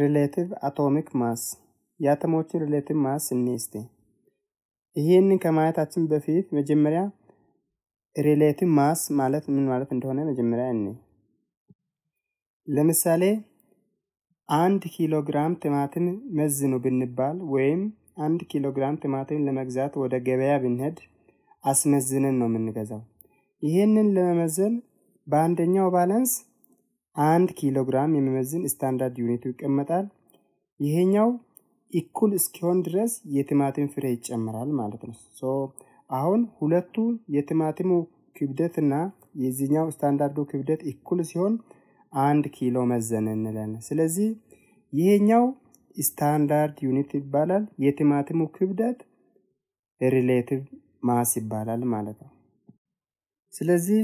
ሪሌቲቭ አቶሚክ ማስ የአተሞችን ሪሌቲቭ ማስ እንስቲ። ይህንን ከማየታችን በፊት መጀመሪያ ሪሌቲቭ ማስ ማለት ምን ማለት እንደሆነ መጀመሪያ እኔ ለምሳሌ አንድ ኪሎ ግራም ቲማቲም መዝኑ ብንባል ወይም አንድ ኪሎ ግራም ቲማቲም ለመግዛት ወደ ገበያ ብንሄድ አስመዝንን ነው የምንገዛው። ይህንን ለመመዘን በአንደኛው ባላንስ አንድ ኪሎ ግራም የሚመዝን ስታንዳርድ ዩኒቱ ይቀመጣል። ይሄኛው እኩል እስኪሆን ድረስ የቲማቲም ፍሬ ይጨምራል ማለት ነው። ሶ አሁን ሁለቱ የቲማቲሙ ክብደት እና የዚህኛው ስታንዳርዱ ክብደት እኩል ሲሆን አንድ ኪሎ መዘን እንለን። ስለዚህ ይሄኛው ስታንዳርድ ዩኒት ይባላል። የቲማቲሙ ክብደት ሪሌቲቭ ማስ ይባላል ማለት ነው። ስለዚህ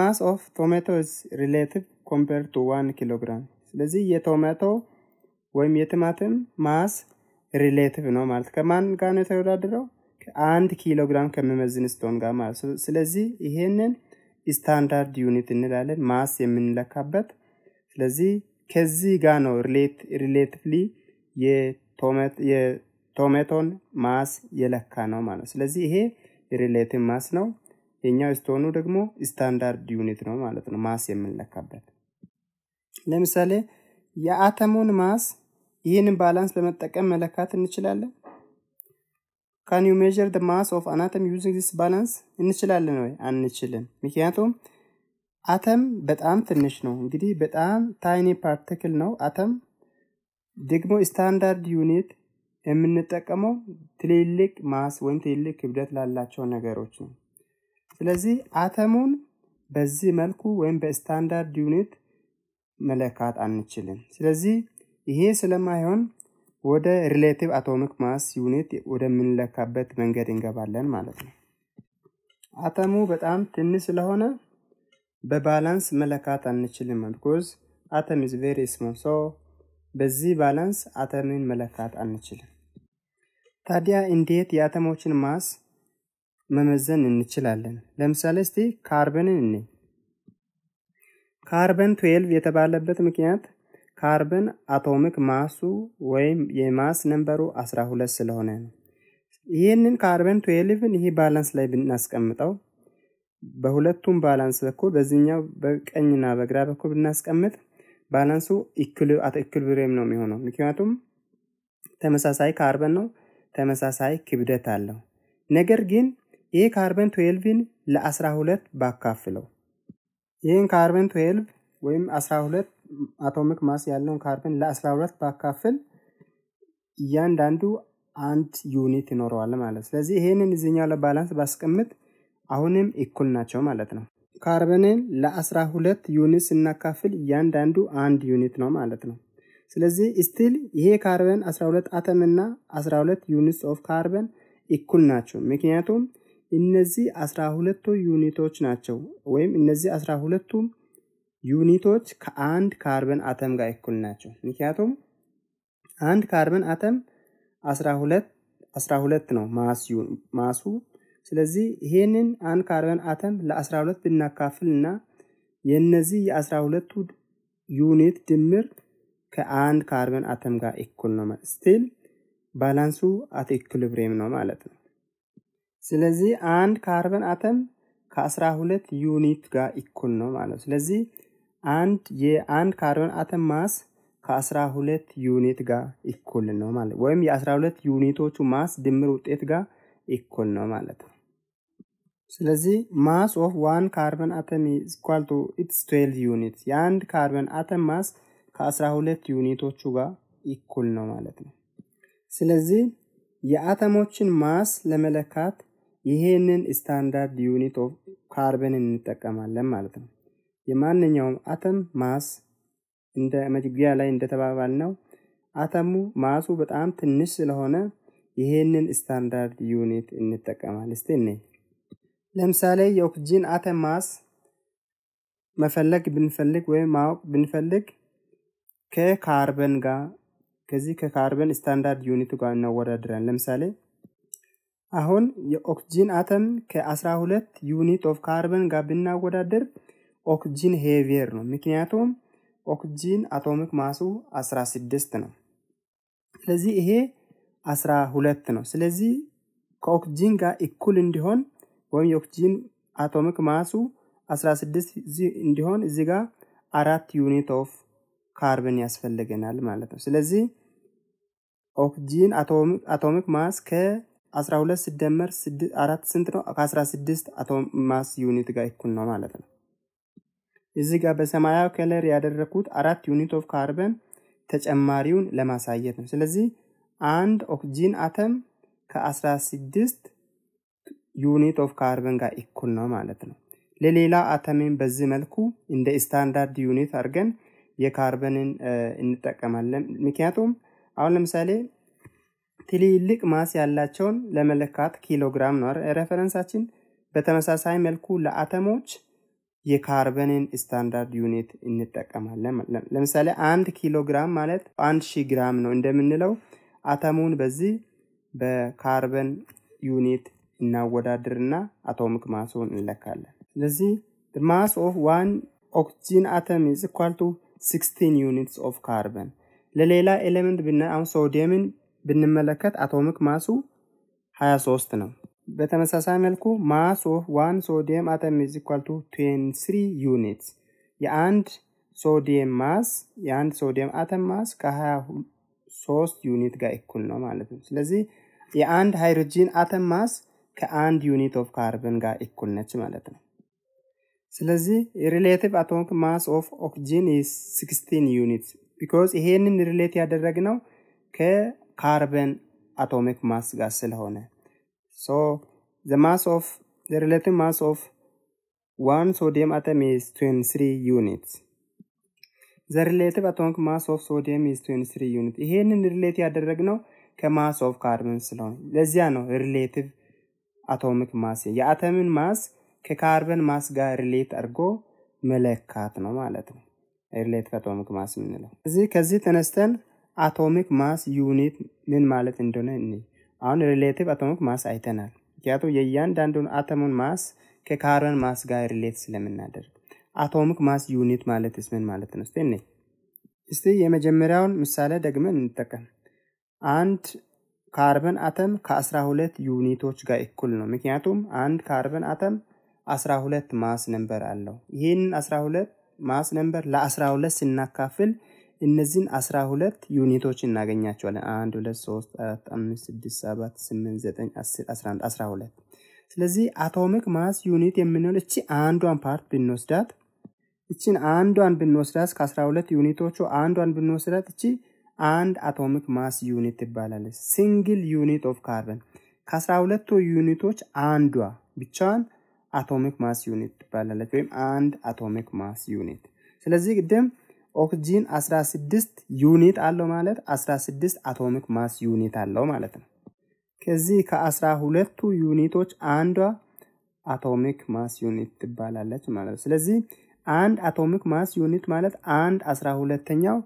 ማስ ኦፍ of ሪሌቲቭ ኮምፔር ቱ ዋን ኪሎግራም ስለዚህ የቶማቶ ወይም የቲማቲም ማስ ሪሌቲቭ ነው ማለት ከማን ጋር ነው የተወዳደረው ከአንድ ኪሎግራም ከሚመዝን ስቶን ጋር ማለት ስለዚህ ይሄንን ስታንዳርድ ዩኒት እንላለን ማስ የምንለካበት ስለዚህ ከዚህ ጋር ነው ሪሌቲቭሊ የቶሜቶን ማስ የለካ ነው ማለት ስለዚህ ይሄ ሪሌቲቭ ማስ ነው የኛው ስቶኑ ደግሞ ስታንዳርድ ዩኒት ነው ማለት ነው ማስ የምንለካበት ለምሳሌ የአተሙን ማስ ይህንን ባላንስ በመጠቀም መለካት እንችላለን። ካን ዩ ሜዥር ደ ማስ ኦፍ አናተም ዩዚንግ ዚስ ባላንስ እንችላለን ወይ? አንችልም። ምክንያቱም አተም በጣም ትንሽ ነው። እንግዲህ በጣም ታይኒ ፓርቲክል ነው አተም። ደግሞ ስታንዳርድ ዩኒት የምንጠቀመው ትልልቅ ማስ ወይም ትልልቅ ክብደት ላላቸው ነገሮች ነው። ስለዚህ አተሙን በዚህ መልኩ ወይም በስታንዳርድ ዩኒት መለካት አንችልም። ስለዚህ ይሄ ስለማይሆን ወደ ሪሌቲቭ አቶሚክ ማስ ዩኒት ወደምንለካበት መንገድ እንገባለን ማለት ነው። አተሙ በጣም ትንሽ ስለሆነ በባላንስ መለካት አንችልም። ቢኮዝ አተም ኢዝ ቬሪ ስሞል ሶ በዚህ ባላንስ አተምን መለካት አንችልም። ታዲያ እንዴት የአተሞችን ማስ መመዘን እንችላለን? ለምሳሌ እስቲ ካርበንን እኔ ካርበን 12 የተባለበት ምክንያት ካርበን አቶሚክ ማሱ ወይም የማስ ነንበሩ 12 ስለሆነ ነው። ይህንን ካርበን ትዌልቭን ይህ ባላንስ ላይ ብናስቀምጠው በሁለቱም ባላንስ በኩል በዚህኛው በቀኝና በግራ በኩል ብናስቀምጥ ባላንሱ ኢኩሊብሪየም ነው የሚሆነው። ምክንያቱም ተመሳሳይ ካርበን ነው፣ ተመሳሳይ ክብደት አለው። ነገር ግን ይህ ካርበን 12ን ለ12 ባካፍለው ይህን ካርበን ትዌልቭ ወይም 12 አቶሚክ ማስ ያለውን ካርበን ለ12 ባካፍል እያንዳንዱ አንድ ዩኒት ይኖረዋል ማለት ስለዚህ ይህንን እዚኛው ለባላንስ ባስቀምጥ አሁንም እኩል ናቸው ማለት ነው ካርበንን ለ12 ዩኒት ስናካፍል እያንዳንዱ አንድ ዩኒት ነው ማለት ነው ስለዚህ ስቲል ይሄ ካርበን 12 አተምና 12 ዩኒትስ ኦፍ ካርበን እኩል ናቸው ምክንያቱም እነዚህ አስራ ሁለቱ ዩኒቶች ናቸው ወይም እነዚህ አስራ ሁለቱም ዩኒቶች ከአንድ ካርበን አተም ጋር እኩል ናቸው። ምክንያቱም አንድ ካርበን አተም አስራ ሁለት ነው ማሱ። ስለዚህ ይሄንን አንድ ካርበን አተም ለአስራ ሁለት ብናካፍል እና የእነዚህ የአስራ ሁለቱ ዩኒት ድምር ከአንድ ካርበን አተም ጋር እኩል ነው። ስቲል ባላንሱ አት ኢኩሊብሪየም ነው ማለት ነው። ስለዚህ አንድ ካርበን አተም ከአስራ ሁለት ዩኒት ጋር እኩል ነው ማለት ነው። ስለዚህ አንድ የአንድ ካርበን አተም ማስ ከአስራ ሁለት ዩኒት ጋር እኩል ነው ማለት ወይም የአስራ ሁለት ዩኒቶቹ ማስ ድምር ውጤት ጋር እኩል ነው ማለት ነው። ስለዚህ ማስ ኦፍ ዋን ካርበን አተም ኢኳል ቱ ኢትስ ትዌልቭ ዩኒት የአንድ ካርበን አተም ማስ ከአስራ ሁለት ዩኒቶቹ ጋር እኩል ነው ማለት ነው። ስለዚህ የአተሞችን ማስ ለመለካት ይሄንን ስታንዳርድ ዩኒት ኦፍ ካርበን እንጠቀማለን ማለት ነው። የማንኛውም አተም ማስ እንደ መጅጊያ ላይ እንደተባባል ነው አተሙ ማሱ በጣም ትንሽ ስለሆነ ይሄንን ስታንዳርድ ዩኒት እንጠቀማለን። እስቲ እኔ ለምሳሌ የኦክሲጂን አተም ማስ መፈለግ ብንፈልግ ወይም ማወቅ ብንፈልግ ከካርበን ጋር ከዚህ ከካርበን ስታንዳርድ ዩኒት ጋር እናወዳድራለን። ለምሳሌ አሁን የኦክጂን አተም ከ12 ዩኒት ኦፍ ካርበን ጋር ብናወዳደር ኦክጂን ሄቪየር ነው። ምክንያቱም ኦክጂን አቶሚክ ማሱ 16 ነው። ስለዚህ ይሄ 12 ነው። ስለዚህ ከኦክጂን ጋር እኩል እንዲሆን ወይም የኦክጂን አቶሚክ ማሱ 16 እንዲሆን እዚህ ጋር አራት ዩኒት ኦፍ ካርበን ያስፈልገናል ማለት ነው። ስለዚህ ኦክጂን አቶሚክ ማስ ከ 12 ሲደመር 4 ስንት ነው? ከ16 አቶም ማስ ዩኒት ጋር እኩል ነው ማለት ነው። እዚህ ጋር በሰማያዊ ከለር ያደረኩት አራት ዩኒት ኦፍ ካርበን ተጨማሪውን ለማሳየት ነው። ስለዚህ አንድ ኦክጂን አተም ከ16 ዩኒት ኦፍ ካርበን ጋር እኩል ነው ማለት ነው። ለሌላ አተምን በዚህ መልኩ እንደ ስታንዳርድ ዩኒት አድርገን የካርበንን እንጠቀማለን። ምክንያቱም አሁን ለምሳሌ ትልልቅ ማስ ያላቸውን ለመለካት ኪሎግራም ነው። ሬፈረንሳችን በተመሳሳይ መልኩ ለአተሞች የካርበንን ስታንዳርድ ዩኒት እንጠቀማለን። ለምሳሌ አንድ ኪሎግራም ማለት አንድ ሺህ ግራም ነው እንደምንለው አተሙን በዚህ በካርበን ዩኒት እናወዳድርና አቶሚክ ማሱን እንለካለን። ስለዚህ ማስ ኦፍ ዋን ኦክሲጅን አተም ኢዝ ኢኳል ቱ 16 ዩኒትስ ኦፍ ካርበን። ለሌላ ኤሌመንት ብና አሁን ሶዲየምን ብንመለከት አቶሚክ ማሱ 23 ነው። በተመሳሳይ መልኩ ማስ ኦፍ ዋን ሶዲየም አተም ኢዝ ኢኳል ቱ 23 ዩኒትስ የአንድ ሶዲየም ማስ የአንድ ሶዲየም አተም ማስ ከ23 ዩኒት ጋር እኩል ነው ማለት ነው። ስለዚህ የአንድ ሃይድሮጂን አተም ማስ ከአንድ ዩኒት ኦፍ ካርበን ጋር እኩል ነች ማለት ነው። ስለዚህ ሪሌቲቭ አቶሚክ ማስ ኦፍ ኦክጂን ኢዝ 16 ዩኒትስ ቢኮዝ ይሄንን ሪሌት ያደረግነው carbon atomic mass ጋር ስለሆነ ሶ the mass of the relative mass of one sodium atom is 23 units the relative atomic mass of sodium is 23 units ይሄንን ሪሌት ያደረግነው ከማስ ኦፍ ካርበን ስለሆነ ለዚያ ነው ሪሌቲቭ አቶሚክ ማስ የአተምን ማስ ከካርበን ማስ ጋር ሪሌት አድርጎ መለካት ነው ማለት ነው ሪሌቲቭ አቶሚክ ማስ የምንለው እዚህ ከዚህ ተነስተን አቶሚክ ማስ ዩኒት ምን ማለት እንደሆነ እኒ አሁን ሪሌቲቭ አቶሚክ ማስ አይተናል። ምክንያቱም የእያንዳንዱን አተሙን ማስ ከካረን ማስ ጋር ሪሌት ስለምናደርግ አቶሚክ ማስ ዩኒት ማለት ምን ማለት ነው? እኔ እስቲ የመጀመሪያውን ምሳሌ ደግመን እንጠቀም። አንድ ካርበን አተም ከአስራ ሁለት ዩኒቶች ጋር እኩል ነው። ምክንያቱም አንድ ካርበን አተም አስራ ሁለት ማስ ነንበር አለው። ይህን አስራ ሁለት ማስ ነንበር ለአስራ ሁለት ስናካፍል እነዚህን አስራ ሁለት ዩኒቶች እናገኛቸዋለን። አንድ ሁለት ሶስት አራት አምስት ስድስት ሰባት ስምንት ዘጠኝ አስር አስራ አንድ አስራ ሁለት ስለዚህ አቶሚክ ማስ ዩኒት የምንለው እቺ አንዷን ፓርት ብንወስዳት እችን አንዷን ብንወስዳት ከአስራ ሁለት ዩኒቶቹ አንዷን ብንወስዳት እቺ አንድ አቶሚክ ማስ ዩኒት ትባላለች። ሲንግል ዩኒት ኦፍ ካርበን ከአስራ ሁለቱ ዩኒቶች አንዷ ብቻዋን አቶሚክ ማስ ዩኒት ትባላለች፣ ወይም አንድ አቶሚክ ማስ ዩኒት። ስለዚህ ቅድም ኦክሲጂን 16 ዩኒት አለው ማለት 16 አቶሚክ ማስ ዩኒት አለው ማለት ነው። ከዚህ ከአስራ ሁለቱ ዩኒቶች አንዷ አቶሚክ ማስ ዩኒት ትባላለች ማለት ነው። ስለዚህ አንድ አቶሚክ ማስ ዩኒት ማለት አንድ አስራ ሁለተኛው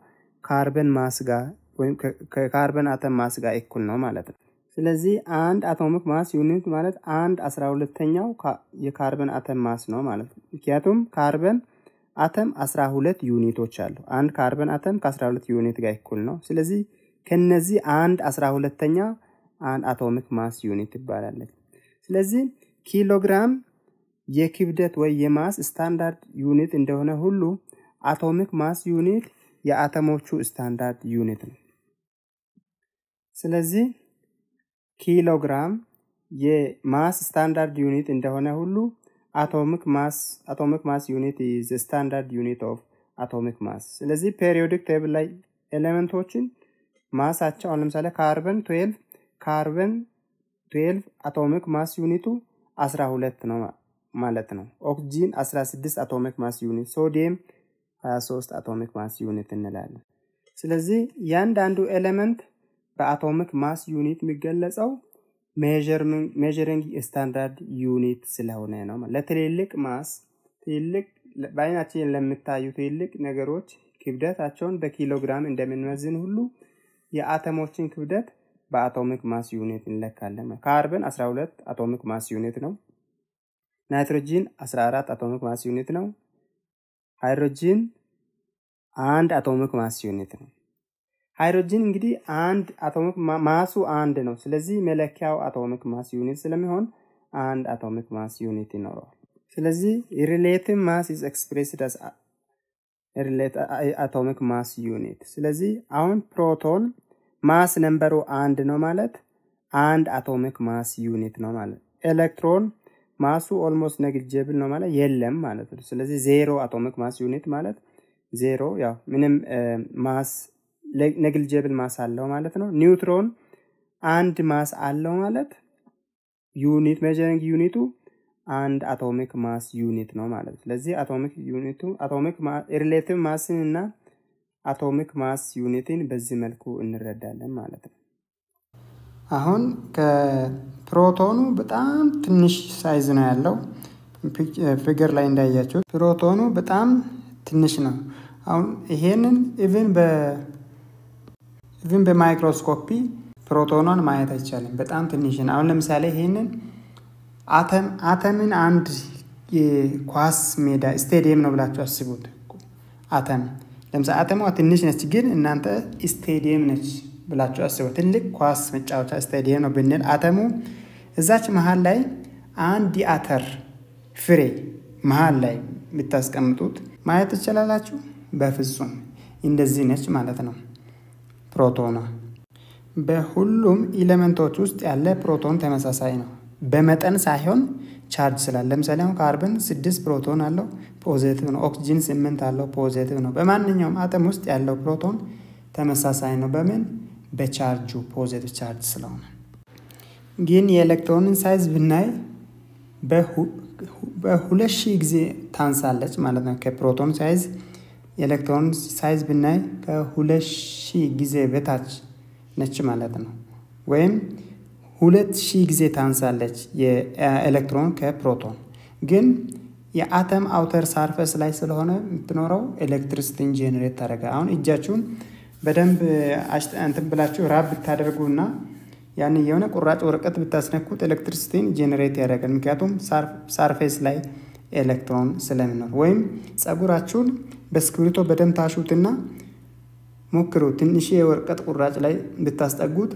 ካርበን ማስ ጋር ወይም ከካርበን አተም ማስ ጋር እኩል ነው ማለት ነው። ስለዚህ አንድ አቶሚክ ማስ ዩኒት ማለት አንድ አስራ ሁለተኛው የካርበን አተም ማስ ነው ማለት ነው። ምክንያቱም ካርበን አተም 12 ዩኒቶች አሉ። አንድ ካርበን አተም ከ12 ዩኒት ጋር ይኩል ነው። ስለዚህ ከነዚህ አንድ 12ተኛ አንድ አቶሚክ ማስ ዩኒት ይባላለች። ስለዚህ ኪሎግራም የክብደት ወይ የማስ ስታንዳርድ ዩኒት እንደሆነ ሁሉ አቶሚክ ማስ ዩኒት የአተሞቹ ስታንዳርድ ዩኒት ነው። ስለዚህ ኪሎግራም የማስ ስታንዳርድ ዩኒት እንደሆነ ሁሉ atomic mass atomic mass unit is a standard unit of atomic mass ስለዚህ ፔሪዮዲክ ቴብል ላይ ኤሌመንቶችን ማሳቸው አሁን ለምሳሌ ካርበን 12 ካርበን 12 አቶሚክ ማስ ዩኒቱ 12 ነው ማለት ነው። ኦክጂን 16 አቶሚክ ማስ ዩኒት፣ ሶዲየም 23 አቶሚክ ማስ ዩኒት እንላለን። ስለዚህ እያንዳንዱ ኤሌመንት በአቶሚክ ማስ ዩኒት የሚገለጸው ሜዥሪንግ ስታንዳርድ ዩኒት ስለሆነ ነው። ለትልልቅ ማስ ትልቅ በአይናችን ለምታዩ ትልቅ ነገሮች ክብደታቸውን በኪሎግራም እንደምንመዝን ሁሉ የአተሞችን ክብደት በአቶሚክ ማስ ዩኒት እንለካለን። ካርበን 12 አቶሚክ ማስ ዩኒት ነው። ናይትሮጂን 14 አቶሚክ ማስ ዩኒት ነው። ሃይድሮጂን አንድ አቶሚክ ማስ ዩኒት ነው። ሃይድሮጅን እንግዲህ አንድ አቶሚክ ማሱ አንድ ነው። ስለዚህ መለኪያው አቶሚክ ማስ ዩኒት ስለሚሆን አንድ አቶሚክ ማስ ዩኒት ይኖረዋል። ስለዚህ ሪሌቲቭ ማስ ኢዝ ኤክስፕሬስድ አስ አቶሚክ ማስ ዩኒት። ስለዚህ አሁን ፕሮቶን ማስ ነንበሩ አንድ ነው ማለት አንድ አቶሚክ ማስ ዩኒት ነው ማለት። ኤሌክትሮን ማሱ ኦልሞስት ነግጀብል ነው ማለት የለም ማለት ነው። ስለዚህ ዜሮ አቶሚክ ማስ ዩኒት ማለት ዜሮ ያው ምንም ማስ ነግልጀብል ማስ አለው ማለት ነው። ኒውትሮን አንድ ማስ አለው ማለት ዩኒት ሜጀሪንግ ዩኒቱ አንድ አቶሚክ ማስ ዩኒት ነው ማለት ስለዚህ አቶሚክ ዩኒቱ አቶሚክ ሪሌቲቭ ማስን እና አቶሚክ ማስ ዩኒትን በዚህ መልኩ እንረዳለን ማለት ነው። አሁን ከፕሮቶኑ በጣም ትንሽ ሳይዝ ነው ያለው። ፊገር ላይ እንዳያችሁት ፕሮቶኑ በጣም ትንሽ ነው። አሁን ይሄንን ኢቭን ኢቭን በማይክሮስኮፒ ፕሮቶኖን ማየት አይቻልም። በጣም ትንሽ አሁን ለምሳሌ ይህንን አተምን አንድ ኳስ ሜዳ ስቴዲየም ነው ብላችሁ አስቡት። አተም ለምሳሌ አተሟ ትንሽ ነች፣ ግን እናንተ ስቴዲየም ነች ብላችሁ አስቡ። ትልቅ ኳስ መጫወቻ ስታዲየም ነው ብንል አተሙ እዛች መሀል ላይ አንድ የአተር ፍሬ መሀል ላይ ብታስቀምጡት ማየት ትችላላችሁ? በፍጹም እንደዚህ ነች ማለት ነው። ፕሮቶን ነው። በሁሉም ኤሌመንቶች ውስጥ ያለ ፕሮቶን ተመሳሳይ ነው። በመጠን ሳይሆን ቻርጅ ስላለ። ለምሳሌ አሁን ካርበን ስድስት ፕሮቶን አለው ፖዘቲቭ ነው። ኦክሲጅን ስምንት አለው ፖዘቲቭ ነው። በማንኛውም አተም ውስጥ ያለው ፕሮቶን ተመሳሳይ ነው። በምን በቻርጁ ፖዘቲቭ ቻርጅ ስለሆነ። ግን የኤሌክትሮንን ሳይዝ ብናይ በሁለት ሺህ ጊዜ ታንሳለች ማለት ነው። ከፕሮቶን ሳይዝ የኤሌክትሮን ሳይዝ ብናይ ከሁለት ሺህ ጊዜ በታች ነች ማለት ነው። ወይም ሁለት ሺህ ጊዜ ታንሳለች የኤሌክትሮን ከፕሮቶን ግን የአተም አውተር ሳርፈስ ላይ ስለሆነ የምትኖረው ኤሌክትሪሲቲን ጄኔሬት ታደረገ። አሁን እጃችሁን በደንብ እንትን ብላችሁ ራብ ብታደርጉና ያን የሆነ ቁራጭ ወረቀት ብታስነኩት ኤሌክትሪሲቲን ጄኔሬት ያደረገል። ምክንያቱም ሳርፌስ ላይ ኤሌክትሮን ስለሚኖር። ወይም ፀጉራችሁን በስክሪቶ በደንብ ታሹትና ሞክሩ። ትንሽ የወረቀት ቁራጭ ላይ ብታስጠጉት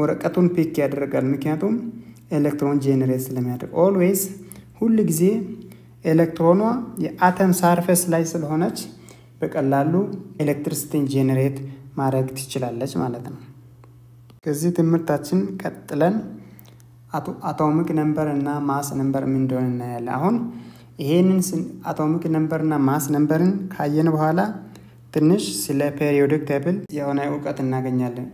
ወረቀቱን ፒክ ያደርጋል። ምክንያቱም ኤሌክትሮን ጄኔሬት ስለሚያደርግ ኦልዌይስ፣ ሁል ጊዜ ኤሌክትሮኗ የአተም ሳርፌስ ላይ ስለሆነች በቀላሉ ኤሌክትሪሲቲን ጄኔሬት ማድረግ ትችላለች ማለት ነው። ከዚህ ትምህርታችን ቀጥለን አቶሚክ ነንበር እና ማስ ነንበር ምን እንደሆነ እናያለን። አሁን ይሄንን አቶሚክ ነንበር እና ማስ ነንበርን ካየን በኋላ ትንሽ ስለ ፔሪዮዲክ ቴብል የሆነ እውቀት እናገኛለን።